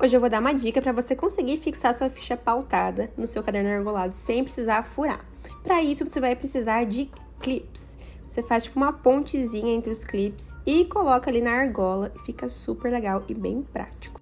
Hoje eu vou dar uma dica para você conseguir fixar sua ficha pautada no seu caderno argolado sem precisar furar. Para isso, você vai precisar de clips. Você faz tipo uma pontezinha entre os clips e coloca ali na argola, fica super legal e bem prático.